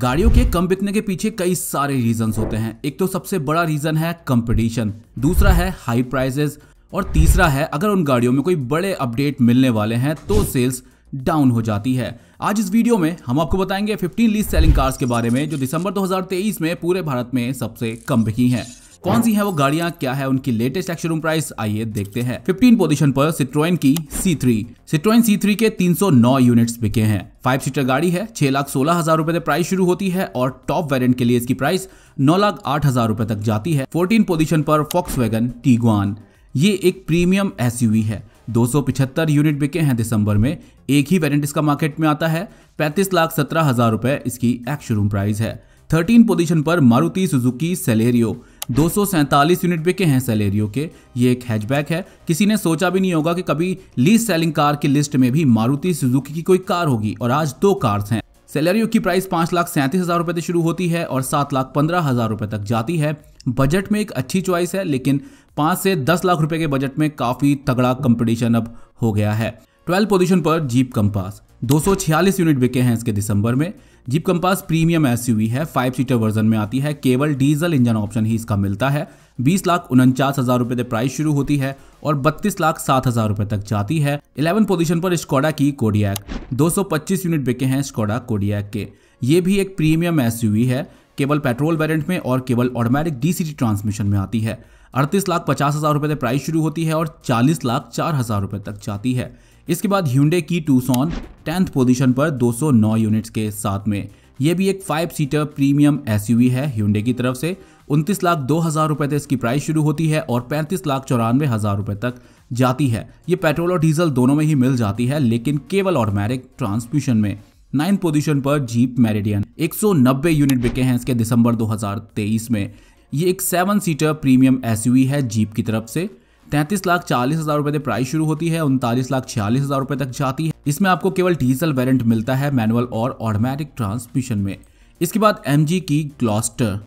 गाड़ियों के कम बिकने के पीछे कई सारे रीजंस होते हैं एक तो सबसे बड़ा रीजन है कंपटीशन दूसरा है हाई प्राइजेस और तीसरा है अगर उन गाड़ियों में कोई बड़े अपडेट मिलने वाले हैं तो सेल्स डाउन हो जाती है आज इस वीडियो में हम आपको बताएंगे 15 लीज सेलिंग कार्स के बारे में जो दिसंबर 2023 में पूरे भारत में सबसे कम बिकी हैं कौन सी है वो गाड़ियां क्या है उनकी लेटेस्ट एक्शन प्राइस आइए देखते हैं फिफ्टीन पोजिशन पर सिट्रोइन की C three Citroen C three के तीन सौ नौ यूनिट्स बिके हैं फाइव सीटर गाड़ी है छह लाख सोलह हजार रुपए से प्राइस शुरू होती है और टॉप वेरियंट के लिए इसकी प्राइस नौ लाख आठ हजार रुपए तक जाती है फोर्टीन पोजिशन पर फॉक्स वैगन टीगवान ये एक प्रीमियम एस है 275 यूनिट बिके हैं दिसंबर में एक ही वेरियंट इसका मार्केट में आता है पैंतीस लाख सत्रह हजार रुपए इसकी एक्स प्राइस है थर्टीन पोजिशन पर मारुति सुजुकी सेलेरियो दो यूनिट बिके हैं सैलेरियो के ये एक हैचबैक है किसी ने सोचा भी नहीं होगा कि कभी लीज सेलिंग कार की लिस्ट में भी मारुति सुजुकी की कोई कार होगी और आज दो कार्स हैं सैलरियो की प्राइस पाँच लाख सैंतीस हज़ार रुपये से शुरू होती है और सात लाख पंद्रह हज़ार रुपये तक जाती है बजट में एक अच्छी चॉइस है लेकिन पाँच से दस लाख रुपये के बजट में काफ़ी तगड़ा कंपटीशन अब हो गया है ट्वेल्व पोजीशन पर जीप कंपास 246 यूनिट बिके हैं इसके दिसंबर में जीप कंपास प्रीमियम एसयूवी है फाइव सीटर वर्जन में आती है केवल डीजल इंजन ऑप्शन ही इसका मिलता है बीस लाख उनचास हजार रुपए से प्राइस शुरू होती है और बत्तीस लाख सात हजार रुपये तक जाती है इलेवन पोजीशन पर स्कोडा की कोडियक 225 यूनिट बिके हैं स्कोडा कोडियक के ये भी एक प्रीमियम एसयूवी है केवल पेट्रोल वेरियंट में और केवल ऑटोमेटिक डीसीटी ट्रांसमिशन में आती है अड़तीस लाख पचास हज़ार रुपये से प्राइस शुरू होती है और चालीस लाख चार हज़ार रुपए तक जाती है इसके बाद ह्यूडे की टूसॉन टेंथ पोजीशन पर 209 यूनिट्स के साथ में ये भी एक फाइव सीटर प्रीमियम एसयूवी है ह्यूडे की तरफ से उनतीस लाख दो हज़ार रुपए तक इसकी प्राइस शुरू होती है और पैंतीस लाख चौरानवे हज़ार रुपए तक जाती है ये पेट्रोल और डीजल दोनों में ही मिल जाती है लेकिन केवल ऑटोमेटिक ट्रांसमिशन में नाइन्थ पोजीशन पर जीप मेरिडियन 190 यूनिट बिके हैं इसके दिसंबर 2023 में ये एक सेवन सीटर प्रीमियम एसयूवी है जीप की तरफ से तैंतीस लाख चालीस हजार रुपए प्राइस शुरू होती है उनतालीस लाख छियालीस हजार रुपए तक जाती है इसमें आपको केवल डीजल वेरेंट मिलता है मैनुअल और ऑटोमेटिक ट्रांसमिशन में इसके बाद एम की ग्लॉस्टर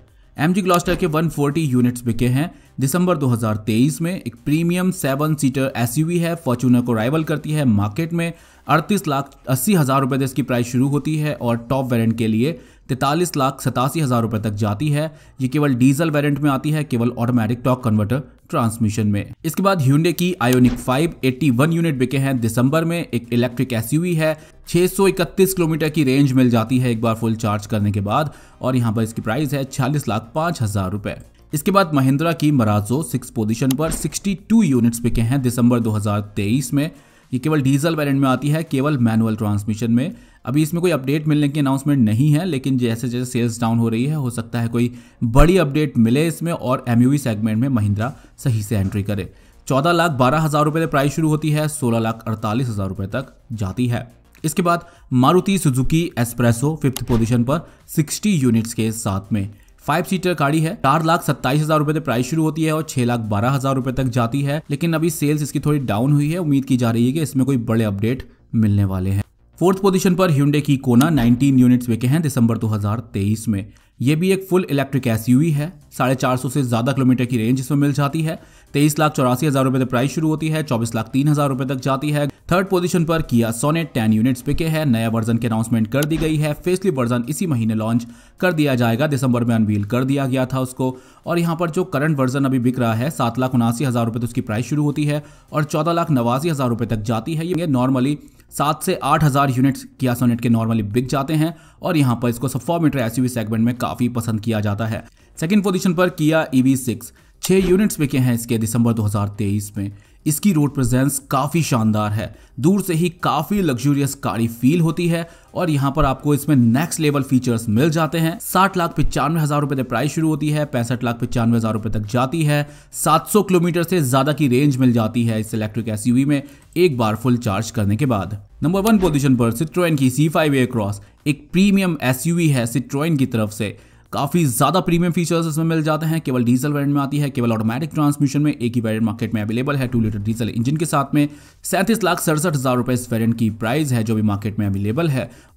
एम जी ग्लॉस्टर के 140 यूनिट्स बिके हैं दिसंबर 2023 में एक प्रीमियम सेवन सीटर एस है फॉर्चूनर को राइवल करती है मार्केट में अड़तीस लाख अस्सी हज़ार रुपये इसकी प्राइस शुरू होती है और टॉप वेरिएंट के लिए तैतालीस लाख सतासी हज़ार रुपये तक जाती है ये केवल डीजल वेरिएंट में आती है केवल ऑटोमेटिक टॉक कन्वर्टर ट्रांसमिशन में इसके बाद ह्यूडे की आयोनिक 5 81 यूनिट बिके हैं दिसंबर में एक इलेक्ट्रिक एसयूवी है 631 किलोमीटर की रेंज मिल जाती है एक बार फुल चार्ज करने के बाद और यहाँ पर इसकी प्राइस है छियालीस लाख पांच हजार रुपए इसके बाद महिंद्रा की मराजो सिक्स पोजीशन पर 62 यूनिट्स बिके हैं दिसंबर 2023 में ये केवल डीजल वेरियंट में आती है केवल मैनुअल ट्रांसमिशन में अभी इसमें कोई अपडेट मिलने की अनाउंसमेंट नहीं है लेकिन जैसे जैसे सेल्स डाउन हो रही है हो सकता है कोई बड़ी अपडेट मिले इसमें और एम सेगमेंट में महिंद्रा सही से एंट्री करे चौदह लाख बारह हज़ार रुपये से प्राइस शुरू होती है सोलह लाख अड़तालीस हज़ार रुपये तक जाती है इसके बाद Maruti Suzuki Spresso fifth position पर 60 यूनिट्स के साथ में फाइव सीटर गाड़ी है चार लाख सत्ताईस हजार रुपए प्राइस शुरू होती है और छह लाख बारह हजार रुपए तक जाती है लेकिन अभी सेल्स इसकी थोड़ी डाउन हुई है उम्मीद की जा रही है कि इसमें कोई बड़े अपडेट मिलने वाले हैं फोर्थ पोजीशन पर ह्यूडे की कोना 19 यूनिट्स बिके हैं दिसंबर 2023 में ये भी एक फुल इलेक्ट्रिक एस है साढ़े चार सौ से ज़्यादा किलोमीटर की रेंज इसमें मिल जाती है तेईस लाख चौरासी हज़ार रुपये तक प्राइस शुरू होती है चौबीस लाख तीन हज़ार रुपये तक जाती है थर्ड पोजीशन पर किया सोनेट टेन यूनिट्स बिके हैं नया वर्जन की अनाउंसमेंट कर दी गई है फेसली वर्जन इसी महीने लॉन्च कर दिया जाएगा दिसंबर में अनवील कर दिया गया था उसको और यहाँ पर जो करंट वर्जन अभी बिक रहा है सात लाख उनासी हज़ार रुपये तो उसकी प्राइस शुरू होती है और चौदह लाख नवासी हज़ार रुपये तक जाती है ये नॉर्मली सात से आठ हज़ार यूनिट्स किया सोनेट के नॉर्मली बिक जाते हैं और यहाँ पर इसको सब मीटर एस सेगमेंट में काफ़ी पसंद किया जाता है सेकेंड पोजिशन पर किया ई वी सिक्स छः यूनिट्स बिके हैं इसके दिसंबर 2023 में इसकी रोड प्रेजेंस काफ़ी शानदार है दूर से ही काफ़ी लग्जूरियस गाड़ी फील होती है और यहाँ पर आपको इसमें नेक्स्ट लेवल फीचर्स मिल जाते हैं साठ लाख पचानवे हज़ार रुपये तक प्राइस शुरू होती है पैंसठ लाख पचानवे हज़ार रुपये तक जाती है 700 किलोमीटर से ज़्यादा की रेंज मिल जाती है इस इलेक्ट्रिक एस में एक बार फुल चार्ज करने के बाद नंबर वन पोजीशन पर सिट्रोइन की सी फाइव क्रॉस एक प्रीमियम एस है सिट्रोइन की तरफ से काफ़ी ज़्यादा प्रीमियम फीचर्स इसमें मिल जाते हैं केवल डीजल वेरियंट में आती है केवल ऑटोमेटिक ट्रांसमिशन में एक ही वेरियंट मार्केट में अवेलेबल है टू लीटर डीजल इंजन के साथ में सैंतीस लाख सड़सठ हज़ार रुपये इस वेरियंट की प्राइस है जो भी मार्केट में अवेलेबल है